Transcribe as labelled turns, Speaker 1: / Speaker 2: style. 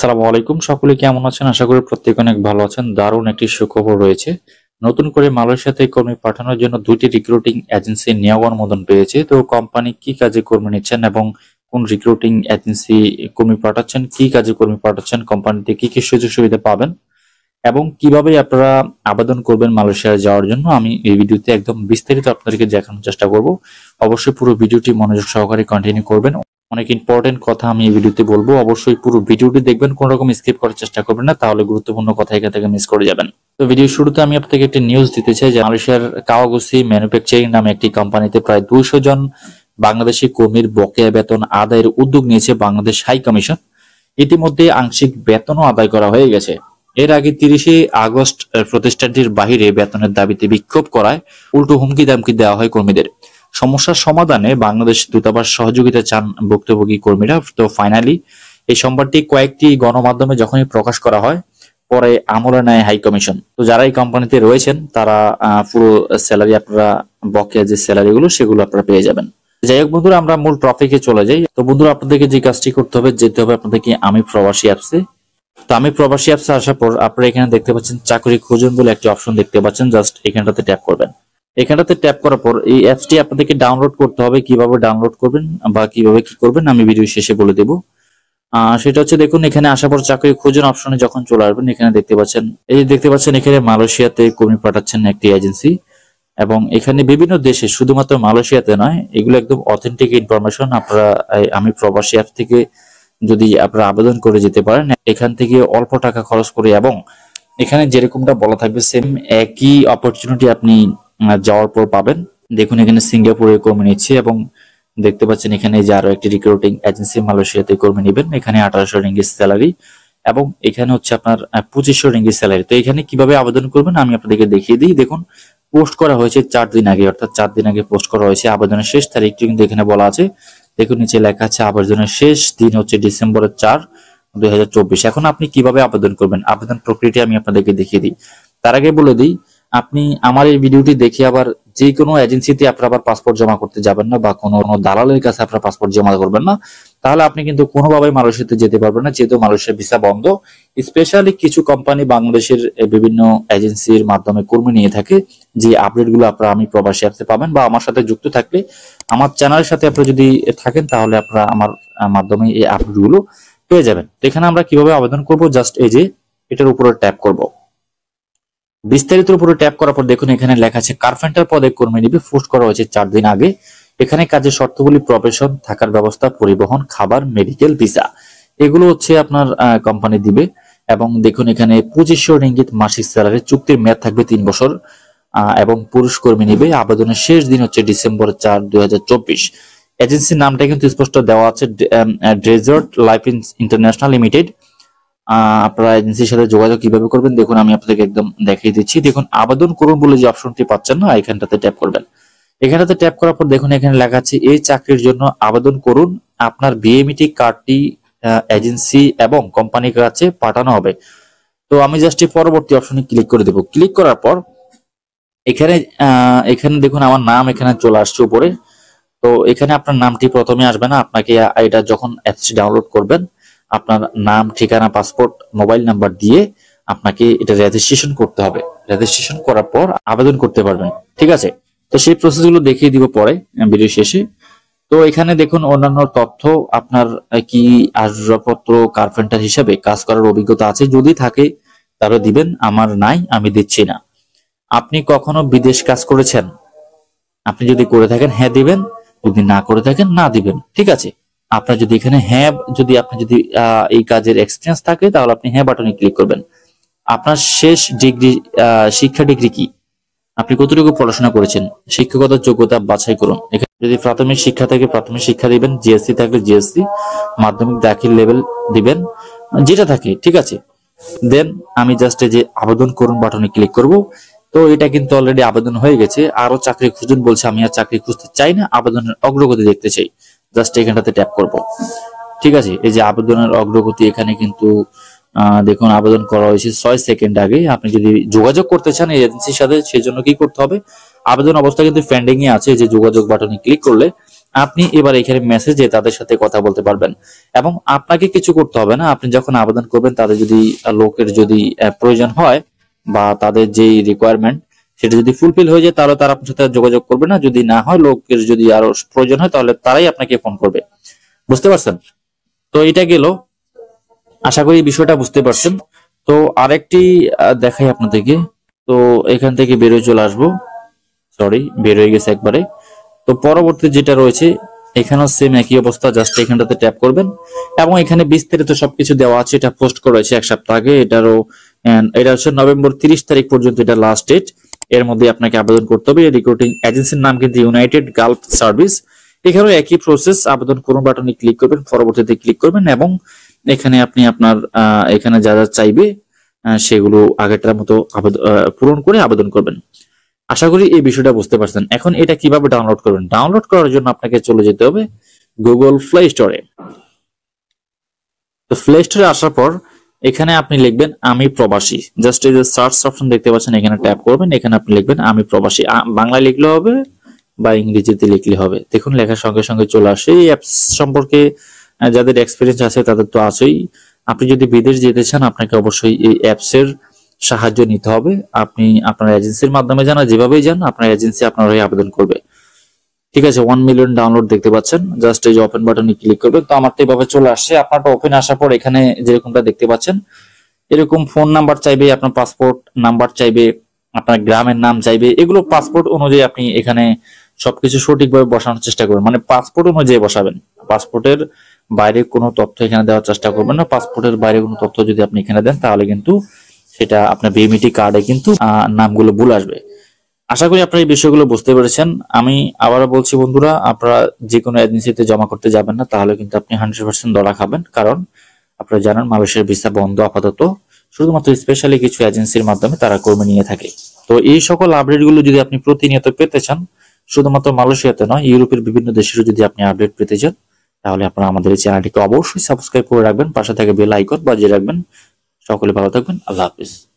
Speaker 1: আসসালামু আলাইকুম সকলে কেমন আছেন আশা করি প্রত্যেক অনেক ভালো আছেন দারুণ একটি সুখবর রয়েছে নতুন করে মালয়েশিয়াতে কর্মী পাঠানোর জন্য দুটি রিক্রুটিং এজেন্সি নিয়োগ অনুমোদন পেয়েছে তো কোম্পানি কি কাজে কর্মী নিচ্ছেন এবং কোন রিক্রুটিং এজেন্সি কর্মী পাঠাচ্ছেন কি কাজে কর্মী পাঠাচ্ছেন কোম্পানিতে কি কি সুযোগ সুবিধা পাবেন এবং কিভাবে আপনারা আবেদন করবেন মালয়েশিয়ায় যাওয়ার জন্য আমি এই ভিডিওতে একদম বিস্তারিত আপনাদেরকে দেখানোর চেষ্টা করব অবশ্যই পুরো ভিডিওটি মনোযোগ সহকারে কন্টিনিউ করবেন অনেক ইম্পর্টেন্ট কথা আমি এই ভিডিওতে বলবো অবশ্যই পুরো ভিডিওটি দেখবেন কোন রকম স্কিপ করার চেষ্টা করবেন না তাহলে গুরুত্বপূর্ণ কথা এখান থেকে মিস করে যাবেন তো ভিডিও শুরুতে আমি আপনাকে একটি নিউজ দিতে চাই যে মালয়েশিয়ার কাওয়াগুসি ম্যানুফ্যাকচারিং নামে একটি কোম্পানিতে প্রায় দুইশো জন বাংলাদেশি কর্মীর বকেয়া বেতন আদায়ের উদ্যোগ নিয়েছে বাংলাদেশ হাই কমিশন ইতিমধ্যে আংশিক বেতনও আদায় করা হয়ে গেছে এর আগে তিরিশে আগস্ট প্রতিষ্ঠানটির বাহিরে বেতনের দাবিতে বিক্ষোভ করায় উল্টো হুমকি দামকি দেওয়া হয় কর্মীদের সমস্যার সমাধানে বাংলাদেশ দূতাবাস সহযোগিতা চান ভুক্তভোগী কর্মীরা তো ফাইনালি এই সম্বারটি কয়েকটি গণমাধ্যমে যখনই প্রকাশ করা হয় পরে আমলে নেয় হাই কমিশন তো যারা এই কোম্পানিতে রয়েছেন তারা পুরো স্যালারি আপনারা বকেয়া যে স্যালারিগুলো সেগুলো আপনারা পেয়ে যাবেন যাই হোক বন্ধুরা আমরা মূল টপিকে চলে যাই তো বন্ধুরা আপনাদেরকে যে কাজটি করতে হবে যেতে হবে আপনাদেরকে আমি প্রবাসী অ্যাপসে তো আমি প্রবাসী অ্যাপসে আসার পর আপনারা এখানে দেখতে পাচ্ছেন চাকরি খুঁজুন বলে একটি অপশন দেখতে পাচ্ছেন জাস্ট এখানটাতে ট্যাপ করবেন এখানটাতে ট্যাপ করার পর এই অ্যাপসটি আপনাদেরকে ডাউনলোড করতে হবে কিভাবে ডাউনলোড করবেন বা কিভাবে কি করবেন আমি ভিডিও শেষে বলে দেব সেটা হচ্ছে দেখুন এখানে আসার পর চাকরি খোঁজন অপশনে যখন চলে আসবেন এখানে দেখতে পাচ্ছেন এই যে দেখতে পাচ্ছেন এখানে মালয়েশিয়াতে কর্মী পাঠাচ্ছেন একটি এজেন্সি এবং এখানে বিভিন্ন দেশে শুধুমাত্র মালয়েশিয়াতে নয় এগুলো একদম অথেন্টিক ইনফরমেশন আপনারা আমি প্রবাসী অ্যাপ থেকে যদি আপনারা আবেদন করে যেতে পারেন এখান থেকে অল্প টাকা খরচ করে এবং এখানে যেরকমটা বলা থাকবে সেম একই অপরচুনিটি আপনি যাওয়ার পর পাবেন দেখুন এখানে সিঙ্গাপুরে কর্মী নিচ্ছে এবং দেখতে পাচ্ছেন এখানে যে আরো একটি রিক্রুটিং এজেন্সি মালয়েশিয়াতে কর্মী নেবেন এখানে আঠারোশো রিঙ্গিস স্যালারি এবং এখানে হচ্ছে আপনার পঁচিশশো রিঙ্গিস স্যালারি তো এখানে কিভাবে আবেদন করবেন আমি আপনাদেরকে দেখিয়ে দিই দেখুন পোস্ট করা হয়েছে চার দিন আগে অর্থাৎ চার দিন আগে পোস্ট করা হয়েছে আবেদনের শেষ তারিখটি কিন্তু এখানে বলা আছে দেখুন নিচে লেখা আছে আবেদনের শেষ দিন হচ্ছে ডিসেম্বরের চার দুই এখন আপনি কিভাবে আবেদন করবেন আবেদন প্রক্রিয়াটি আমি আপনাদেরকে দেখিয়ে দিই তার আগে বলে দিই আপনি আমার এই ভিডিওটি দেখে আবার যে কোনো এজেন্সিতে আপনার আবার পাসপোর্ট জমা করতে যাবেন না বা কোনো কোনো দালালের কাছে আপনার পাসপোর্ট জমা করবেন না তাহলে আপনি কিন্তু কোনোভাবেই মালয়েশিয়াতে যেতে পারবেন না যেহেতু মালয়েশিয়া ভিসা বন্ধ স্পেশালি কিছু কোম্পানি বাংলাদেশের বিভিন্ন এজেন্সির মাধ্যমে কর্মী নিয়ে থাকে যে আপডেটগুলো আপনারা আমি প্রবাসী আসতে পাবেন বা আমার সাথে যুক্ত থাকলে আমার চ্যানেলের সাথে আপনি যদি থাকেন তাহলে আপনারা আমার মাধ্যমে এই আপডেটগুলো পেয়ে যাবেন এখানে আমরা কিভাবে আবেদন করব জাস্ট এই যে এটার উপরে ট্যাপ করবো বিস্তারিত উপরে ট্যাপ করার পর দেখুন এখানে লেখা আছে কার্পেন্টার পদে কর্মী নিবে পোস্ট করা হয়েছে চার দিন আগে এখানে কাজের শর্তগুলি প্রফেশন থাকার ব্যবস্থা পরিবহন খাবার মেডিকেল ভিসা এগুলো হচ্ছে আপনার কোম্পানি দিবে এবং দেখুন এখানে পঁচিশশো রিঙ্গিত মাসিক স্যালারি চুক্তির মেয়াদ থাকবে তিন বছর এবং পুরুষ কর্মী নিবে আবেদনের শেষ দিন হচ্ছে ডিসেম্বর চার দুই এজেন্সির নামটা কিন্তু স্পষ্ট দেওয়া আছে ডেজার্ট লাইফ ইন্টারন্যাশনাল লিমিটেড আপনারা এজেন্সির সাথে যোগাযোগ কিভাবে করবেন দেখুন আমি আপনাদেরকে একদম দেখিয়ে দিচ্ছি দেখুন আবেদন করুন বলে যে অপশনটি পাচ্ছেন না এখানটাতে ট্যাপ করবেন এখানটাতে ট্যাপ করার পর দেখুন এখানে লেখা আছে এই চাকরির জন্য আবেদন করুন আপনার বিএমইটি কার্ডটি এজেন্সি এবং কোম্পানির কাছে পাঠানো হবে তো আমি জাস্ট পরবর্তী অপশনে ক্লিক করে দেব ক্লিক করার পর এখানে এখানে দেখুন আমার নাম এখানে চলে আসছে উপরে তো এখানে আপনার নামটি প্রথমে আসবে না আপনাকে এটা যখন অ্যাপসটি ডাউনলোড করবেন আপনার নাম ঠিকানা পাসপোর্ট মোবাইল নাম্বার দিয়ে আপনাকে এটা রেজিস্ট্রেশন করতে হবে রেজিস্ট্রেশন করার পর আবেদন করতে পারবেন ঠিক আছে তো সেই প্রসেসগুলো দেখিয়ে দিব পরে ভিডিও শেষে তো এখানে দেখুন অন্যান্য তথ্য আপনার কি আসবাবপত্র কার্পেন্টার হিসাবে কাজ করার অভিজ্ঞতা আছে যদি থাকে তাহলে দিবেন আমার নাই আমি দিচ্ছি না আপনি কখনো বিদেশ কাজ করেছেন আপনি যদি করে থাকেন হ্যাঁ দিবেন যদি না করে থাকেন না দিবেন ঠিক আছে আপনার যদি এখানে হ্যাঁ যদি আপনি যদি এই কাজের এক্সপিরিয়েন্স থাকে তাহলে আপনি হ্যাঁ বাটনে ক্লিক করবেন আপনার শেষ ডিগ্রি শিক্ষা ডিগ্রি কি আপনি কতটুকু পড়াশোনা করেছেন শিক্ষকতার যোগ্যতা বাছাই করুন এখানে যদি প্রাথমিক শিক্ষা থাকে প্রাথমিক শিক্ষা দিবেন জিএসসি থাকলে জিএসসি মাধ্যমিক দাখিল লেভেল দিবেন যেটা থাকে ঠিক আছে দেন আমি জাস্ট যে আবেদন করুন বাটনে ক্লিক করব তো এটা কিন্তু অলরেডি আবেদন হয়ে গেছে আরো চাকরি খুঁজুন বলছে আমি আর চাকরি খুঁজতে চাই না আবেদনের অগ্রগতি দেখতে চাই জাস্ট এখানটাতে ট্যাপ করব ঠিক আছে এই যে আবেদনের অগ্রগতি এখানে কিন্তু দেখুন আবেদন করা হয়েছে ছয় সেকেন্ড আগে আপনি যদি যোগাযোগ করতে চান এজেন্সির সাথে সেই জন্য কি করতে হবে আবেদন অবস্থা কিন্তু ফ্যান্ডিং এ আছে যে যোগাযোগ বাটনে ক্লিক করলে আপনি এবার এখানে মেসেজে তাদের সাথে কথা বলতে পারবেন এবং আপনাকে কিছু করতে হবে না আপনি যখন আবেদন করবেন তাদের যদি লোকের যদি প্রয়োজন হয় বা তাদের যেই রিকোয়ারমেন্ট সেটা যদি ফুলফিল হয়ে যায় তাহলে তারা আপনার সাথে যোগাযোগ করবে না যদি না হয় লোকের যদি আরো প্রয়োজন হয় তাহলে তারাই আপনাকে ফোন করবে বুঝতে পারছেন তো এটা গেল আশা করি বিষয়টা বুঝতে পারছেন তো আরেকটি দেখাই আপনাদেরকে তো এখান থেকে বেরোয় চলে আসবো সরি বেরোয় গেছে একবারে তো পরবর্তী যেটা রয়েছে এখানেও সেম একই অবস্থা জাস্ট এখানটাতে ট্যাপ করবেন এবং এখানে বিস্তারিত সবকিছু দেওয়া আছে এটা পোস্ট করা হয়েছে এক সপ্তাহ আগে এটারও এটা হচ্ছে নভেম্বর তিরিশ তারিখ পর্যন্ত এটা লাস্ট ডেট এর মধ্যে আপনাকে আবেদন করতে হবে রিক্রুটিং এজেন্সির নাম কিন্তু ইউনাইটেড গাল্ফ সার্ভিস এখানেও একই প্রসেস আবেদন করুন বাটনে ক্লিক করবেন পরবর্তীতে ক্লিক করবেন এবং এখানে আপনি আপনার এখানে যা যা চাইবে সেগুলো আগেটার মতো পূরণ করে আবেদন করবেন আশা করি এই বিষয়টা বুঝতে পারছেন এখন এটা কিভাবে ডাউনলোড করবেন ডাউনলোড করার জন্য আপনাকে চলে যেতে হবে গুগল প্লে স্টোরে তো প্লে স্টোরে আসার পর এখানে আপনি লিখবেন আমি প্রবাসী জাস্ট এই যে সার্চ অপশন দেখতে পাচ্ছেন এখানে ট্যাপ করবেন এখানে আপনি লিখবেন আমি প্রবাসী বাংলায় লিখলে হবে বা ইংরেজিতে লিখলে হবে দেখুন লেখার সঙ্গে সঙ্গে চলে আসে এই অ্যাপস সম্পর্কে যাদের এক্সপিরিয়েন্স আছে তাদের তো আছেই আপনি যদি বিদেশ যেতে চান আপনাকে অবশ্যই এই অ্যাপসের সাহায্য নিতে হবে আপনি আপনার এজেন্সির মাধ্যমে জানা যেভাবেই যান আপনার এজেন্সি আপনার হয়ে আবেদন করবে ঠিক আছে ওয়ান মিলিয়ন ডাউনলোড দেখতে পাচ্ছেন জাস্ট এই যে ওপেন বাটনে ক্লিক করবেন তো আমার তো এভাবে চলে আসছে আপনারটা ওপেন আসার পর এখানে যেরকমটা দেখতে পাচ্ছেন এরকম ফোন নাম্বার চাইবে আপনার পাসপোর্ট নাম্বার চাইবে আপনার গ্রামের নাম চাইবে এগুলো পাসপোর্ট অনুযায়ী আপনি এখানে সবকিছু সঠিকভাবে বসানোর চেষ্টা করবেন মানে পাসপোর্ট অনুযায়ী বসাবেন পাসপোর্টের বাইরে কোনো তথ্য এখানে দেওয়ার চেষ্টা করবেন না পাসপোর্টের বাইরে কোনো তথ্য যদি আপনি এখানে দেন তাহলে কিন্তু সেটা আপনার বিএমিটি কার্ডে কিন্তু নামগুলো ভুল আসবে আশা করি আপনারা এই বিষয়গুলো বুঝতে পেরেছেন আমি আবারও বলছি বন্ধুরা আপনারা যে কোনো এজেন্সিতে জমা করতে যাবেন না তাহলে কিন্তু আপনি হান্ড্রেড পার্সেন্ট দড়া খাবেন কারণ আপনারা জানেন মালয়েশিয়ার ভিসা বন্ধ আপাতত শুধুমাত্র স্পেশালি কিছু এজেন্সির মাধ্যমে তারা কর্মী নিয়ে থাকে তো এই সকল আপডেটগুলো যদি আপনি প্রতিনিয়ত পেতে চান শুধুমাত্র মালয়েশিয়াতে নয় ইউরোপের বিভিন্ন দেশেরও যদি আপনি আপডেট পেতে চান তাহলে আপনারা আমাদের এই চ্যানেলটিকে অবশ্যই সাবস্ক্রাইব করে রাখবেন পাশে থেকে বেল আইকন বাজিয়ে রাখবেন সকলে ভালো থাকবেন আল্লাহ হাফিজ